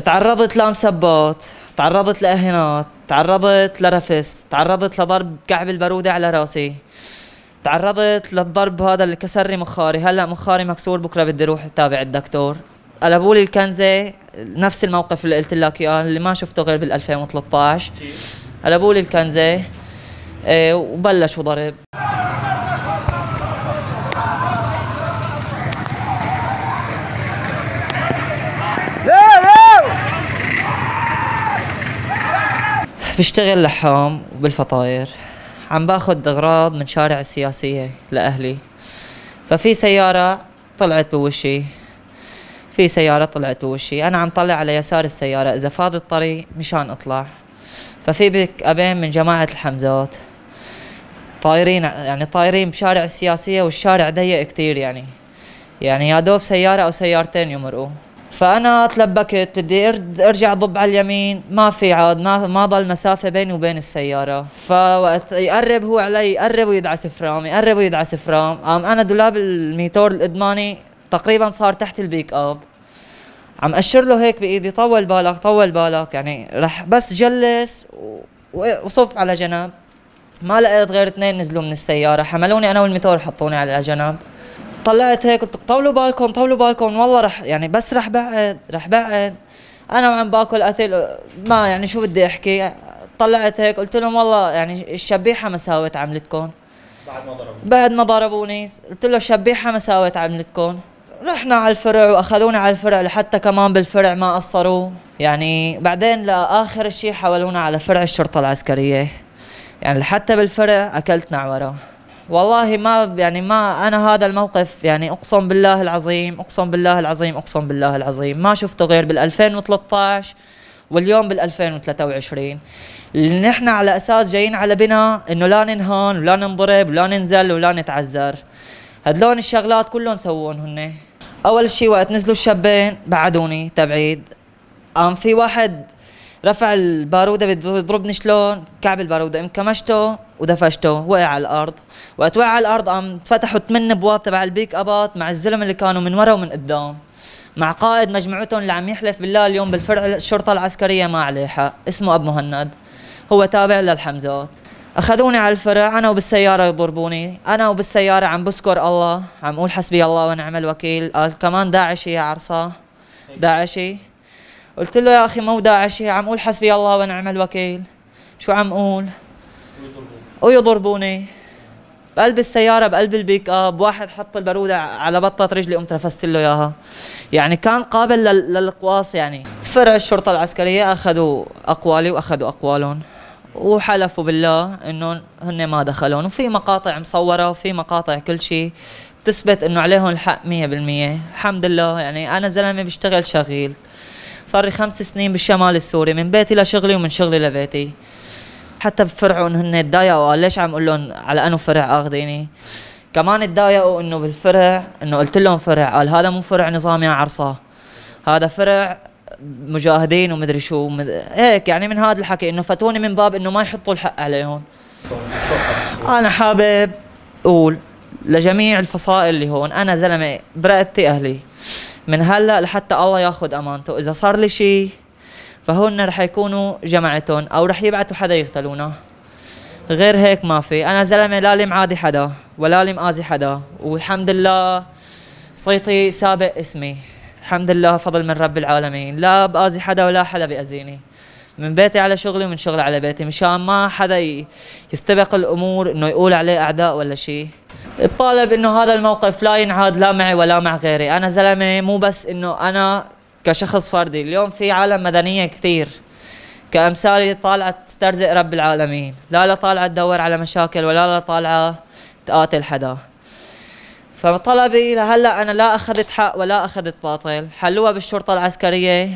تعرضت لمسبات تعرضت لاهانات تعرضت لرفس تعرضت لضرب كعب الباروده على راسي تعرضت للضرب هذا اللي كسر لي مخاري هلا مخاري مكسور بكره بدي اروح اتابع الدكتور قلبوا لي الكنزه نفس الموقف اللي قلت لك اياه اللي ما شفته غير بال 2013 قلبوا لي الكنزه إيه، وبلشوا ضرب بشتغل لحام وبالفطاير عم باخذ اغراض من شارع السياسيه لاهلي ففي سياره طلعت بوشي في سياره طلعت بوشي انا عم طلع على يسار السياره اذا فاض الطريق مشان اطلع ففي بك ابين من جماعه الحمزات طايرين يعني طايرين بشارع السياسيه والشارع ضيق كتير يعني يعني يا دوب سياره او سيارتين يمرقوا فانا تلبكت بدي ارجع ضب على اليمين ما في عاد ما ما ضل مسافه بيني وبين السياره فوقت يقرب هو علي يقرب ويدعس فرام يقرب ويدعس فرام قام انا دولاب الميتور الادماني تقريبا صار تحت البيك اب عم اشر له هيك بايدي طول بالك طول بالك يعني رح بس جلس وصف على جنب ما لقيت غير اثنين نزلوا من السياره حملوني انا والميتور حطوني على جنب طلعت هيك قلت طولوا بالكم طولوا بالكم والله رح يعني بس رح بعد رح بعد انا وعم باكل قتل ما يعني شو بدي احكي طلعت هيك قلت لهم والله يعني الشبيحه ما ساوت عملتكم بعد ما ضربوني بعد ما ضربوني قلت له الشبيحه ما ساوت عملتكم رحنا على الفرع واخذونا على الفرع لحتى كمان بالفرع ما قصروا يعني بعدين لاخر شيء حولونا على فرع الشرطه العسكريه يعني لحتى بالفرع اكلتنا عمره والله ما يعني ما انا هذا الموقف يعني اقسم بالله العظيم اقسم بالله العظيم اقسم بالله العظيم ما شفته غير بال 2013 واليوم بال 2023 نحن على اساس جايين على بنا انه لا ننهان ولا ننضرب ولا ننزل ولا نتعذر هدلون الشغلات كلهم سوون هن اول شيء وقت نزلوا الشابين بعدوني تبعيد قام في واحد رفع البارودة بده يضربني شلون كعب البارودة امكمشته ودفشته وقع على الارض وقت وقع على الارض قام فتحوا ثمان ابواب تبع البيك ابات مع الزلم اللي كانوا من ورا ومن قدام مع قائد مجموعتهم اللي عم يحلف بالله اليوم بالفرع الشرطه العسكريه ما عليه حق اسمه ابو مهند هو تابع للحمزات اخذوني على الفرع انا وبالسياره يضربوني انا وبالسياره عم بذكر الله عم اقول حسبي الله ونعم الوكيل قال كمان داعشي يا عرصه داعشي قلت له يا اخي مو داعشي عم اقول حسبي الله ونعم الوكيل شو عم اقول ويضربوني بقلب السيارة بقلب البيك اب واحد حط البارودة على بطة رجلي قمت رفست له اياها يعني كان قابل للقواص يعني فرع الشرطة العسكرية اخذوا اقوالي واخذوا اقوالهم وحلفوا بالله انه هن ما دخلون وفي مقاطع مصورة وفي مقاطع كل شيء بتثبت انه عليهم الحق 100% الحمد لله يعني انا زلمة بشتغل شغيل صار لي خمس سنين بالشمال السوري من بيتي لشغلي ومن شغلي لبيتي حتى انه هن تضايقوا آه، ليش عم اقول لهم على انه فرع اخذيني كمان تضايقوا انه بالفرع انه قلت لهم فرع قال هذا مو فرع نظام يا عرصه هذا فرع مجاهدين ومدري شو ومد... هيك يعني من هذا الحكي انه فتوني من باب انه ما يحطوا الحق عليهم انا حابب اقول لجميع الفصائل اللي هون انا زلمه برقبتي اهلي من هلا لحتى الله ياخذ امانته اذا صار لي شيء فهن رح يكونوا جماعتهم او رح يبعثوا حدا يقتلونا غير هيك ما في انا زلمه لا لم عادي حدا ولا لم اذي حدا والحمد لله صيتي سابق اسمي الحمد لله فضل من رب العالمين لا باذي حدا ولا حدا بيأذيني من بيتي على شغلي ومن شغلي على بيتي مشان ما حدا يستبق الامور انه يقول عليه اعداء ولا شيء بطالب انه هذا الموقف لا ينعاد لا معي ولا مع غيري انا زلمه مو بس انه انا كشخص فردي اليوم في عالم مدنية كثير كأمثالي طالعة تسترزق رب العالمين لا لا طالعة تدور على مشاكل ولا لا طالعة تقاتل حدا فطلبي لهلا انا لا اخذت حق ولا اخذت باطل حلوها بالشرطه العسكريه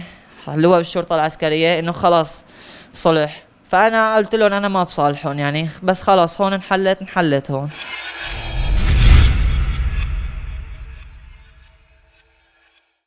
حلوها بالشرطه العسكريه انه خلاص صلح فانا قلت لهم انا ما بصالحهم يعني بس خلاص هون انحلت انحلت هون